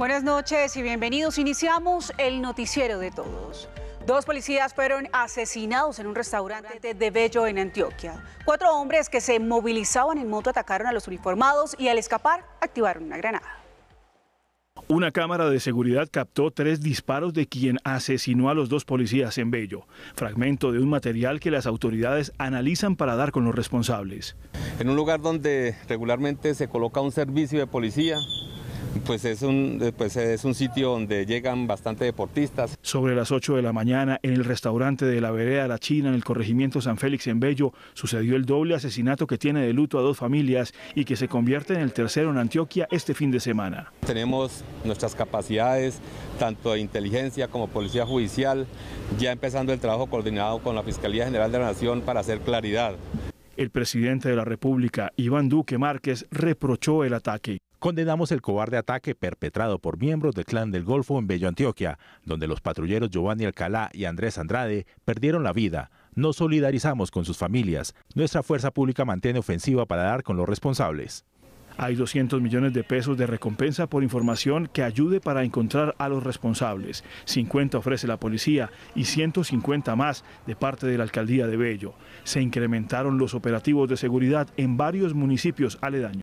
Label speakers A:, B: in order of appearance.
A: Buenas noches y bienvenidos. Iniciamos el noticiero de todos. Dos policías fueron asesinados en un restaurante de Bello en Antioquia. Cuatro hombres que se movilizaban en moto atacaron a los uniformados y al escapar activaron una granada.
B: Una cámara de seguridad captó tres disparos de quien asesinó a los dos policías en Bello, fragmento de un material que las autoridades analizan para dar con los
C: responsables. En un lugar donde regularmente se coloca un servicio de policía, pues es un, pues es un sitio donde llegan bastante deportistas. Sobre las 8
B: de la mañana, en el restaurante de la vereda La China, en el corregimiento San Félix en Bello, sucedió el doble asesinato que tiene de luto a dos familias y que se convierte en el tercero en Antioquia este fin de
C: semana. Tenemos nuestras capacidades, tanto de inteligencia como policía judicial, ya empezando el trabajo coordinado con la Fiscalía General de la Nación para hacer claridad.
B: El presidente de la República, Iván Duque Márquez, reprochó el ataque. Condenamos el
D: cobarde ataque perpetrado por miembros del Clan del Golfo en Bello Antioquia, donde los patrulleros Giovanni Alcalá y Andrés Andrade perdieron la vida. Nos solidarizamos con sus familias. Nuestra
B: fuerza pública mantiene ofensiva para dar con los responsables. Hay 200 millones de pesos de recompensa por información que ayude para encontrar a los responsables. 50 ofrece la policía y 150 más de parte de la alcaldía de Bello. Se incrementaron los operativos de seguridad en varios municipios aledaños.